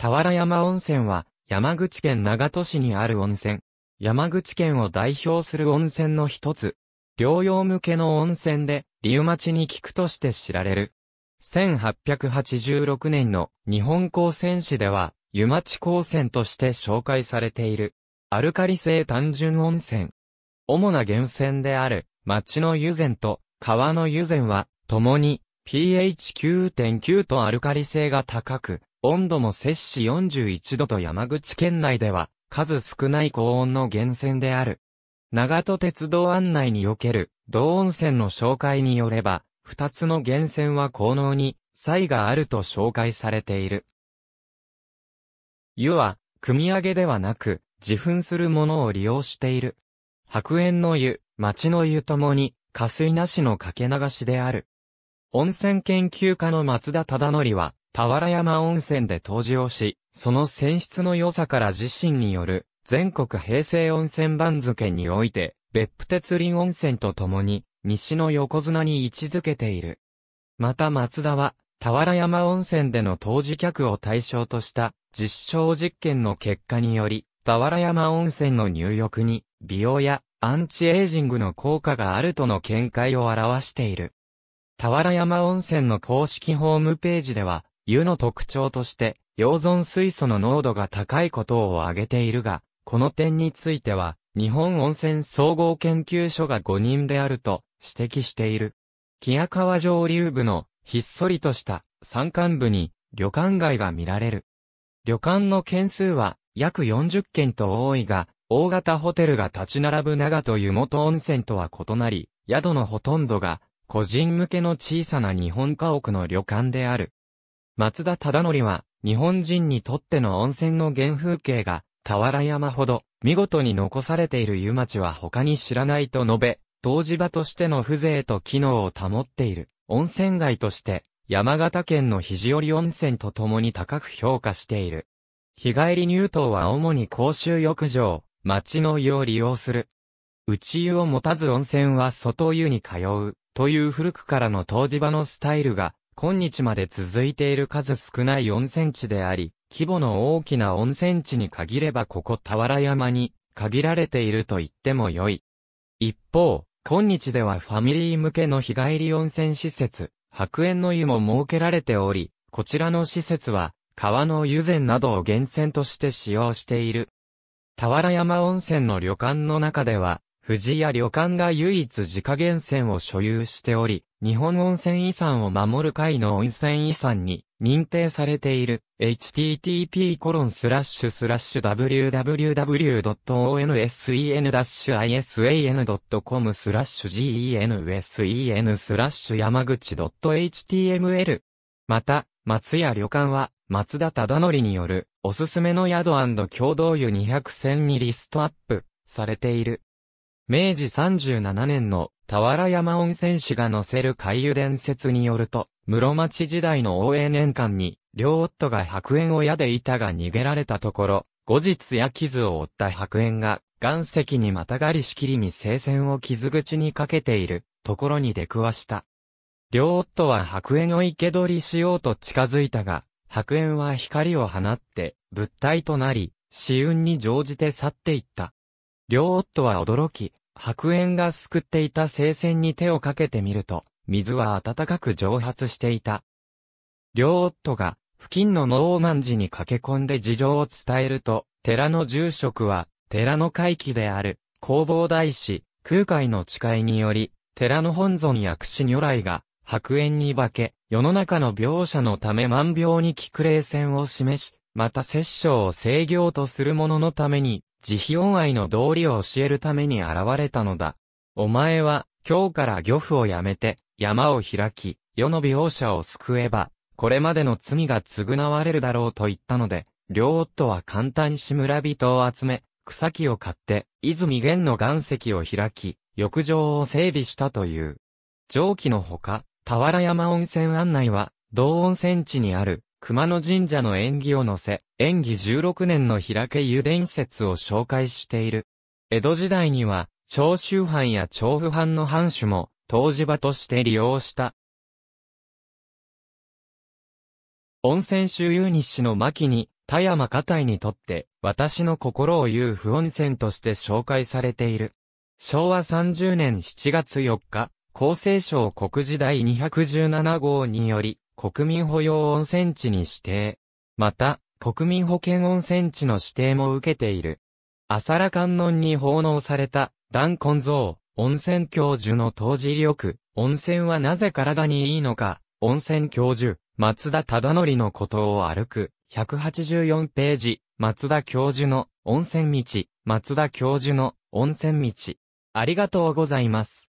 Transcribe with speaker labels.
Speaker 1: 田原山温泉は、山口県長門市にある温泉。山口県を代表する温泉の一つ。療養向けの温泉で、リウマチに効くとして知られる。1886年の日本高専誌では、湯町高専として紹介されている。アルカリ性単純温泉。主な源泉である、町の湯泉と川の湯泉は、共に pH9.9 とアルカリ性が高く、温度も摂氏41度と山口県内では、数少ない高温の源泉である。長戸鉄道案内における、道温泉の紹介によれば、二つの源泉は効能に、差異があると紹介されている。湯は、組み上げではなく、自噴するものを利用している。白煙の湯、町の湯ともに、加水なしのかけ流しである。温泉研究家の松田忠則は、俵山温泉で湯治をし、その泉質の良さから自身による、全国平成温泉番付において、別府鉄林温泉と共に、西の横綱に位置づけている。また松田は、俵山温泉での湯治客を対象とした実証実験の結果により、俵山温泉の入浴に美容やアンチエイジングの効果があるとの見解を表している。俵山温泉の公式ホームページでは、湯の特徴として、溶存水素の濃度が高いことを挙げているが、この点については、日本温泉総合研究所が5人であると指摘している。木屋川上流部のひっそりとした山間部に旅館街が見られる。旅館の件数は約40件と多いが、大型ホテルが立ち並ぶ長と湯本温泉とは異なり、宿のほとんどが個人向けの小さな日本家屋の旅館である。松田忠則は、日本人にとっての温泉の原風景が、俵山ほど、見事に残されている湯町は他に知らないと述べ、湯治場としての風情と機能を保っている、温泉街として、山形県の肘折温泉と共に高く評価している。日帰り入湯は主に公衆浴場、町の湯を利用する。内湯を持たず温泉は外湯に通う、という古くからの湯治場のスタイルが今日まで続いている数少ない温泉地であり、規模の大きな温泉地に限ればここ俵山に限られていると言ってもよい。一方、今日ではファミリー向けの日帰り温泉施設、白煙の湯も設けられており、こちらの施設は、川の湯膳などを源泉として使用している。俵山温泉の旅館の中では、士や旅館が唯一自家源泉を所有しており、日本温泉遺産を守る会の温泉遺産に認定されている http://www.onsen-isan.com スラッシュ gensen スラッシュ山口 .html また、松屋旅館は、松田忠則による、おすすめの宿共同湯200選にリストアップされている。明治37年の俵山温泉市が載せる海湯伝説によると、室町時代の応援年間に、両夫が白煙を矢でいたが逃げられたところ、後日や傷を負った白煙が、岩石にまたがりしきりに聖戦を傷口にかけている、ところに出くわした。両夫は白煙を生け捕りしようと近づいたが、白煙は光を放って、物体となり、死運に乗じて去っていった。両夫は驚き、白煙がすくっていた聖戦に手をかけてみると、水は暖かく蒸発していた。両夫が、付近の農満寺に駆け込んで事情を伝えると、寺の住職は、寺の会期である、工房大師、空海の誓いにより、寺の本尊薬師如来が、白煙に化け、世の中の描写のため万病に効く霊線を示し、また殺生を制御とする者のために、慈悲恩愛の道理を教えるために現れたのだ。お前は、今日から漁夫をやめて、山を開き、世の美容者を救えば、これまでの罪が償われるだろうと言ったので、両夫は簡単し村人を集め、草木を買って、泉源の岩石を開き、浴場を整備したという。上記のほか、俵山温泉案内は、同温泉地にある、熊野神社の縁起を乗せ、縁起16年の開け湯伝説を紹介している。江戸時代には、長州藩や長府藩の藩主も、当時場として利用した。温泉州有西の巻に、田山家隊にとって、私の心を言う不温泉として紹介されている。昭和30年7月4日、厚生省国時第217号により、国民保養温泉地に指定。また、国民保健温泉地の指定も受けている。浅良観音に奉納された、断根像、温泉教授の当時力、温泉はなぜ体にいいのか、温泉教授、松田忠則のことを歩く、184ページ、松田教授の温泉道、松田教授の温泉道。ありがとうございます。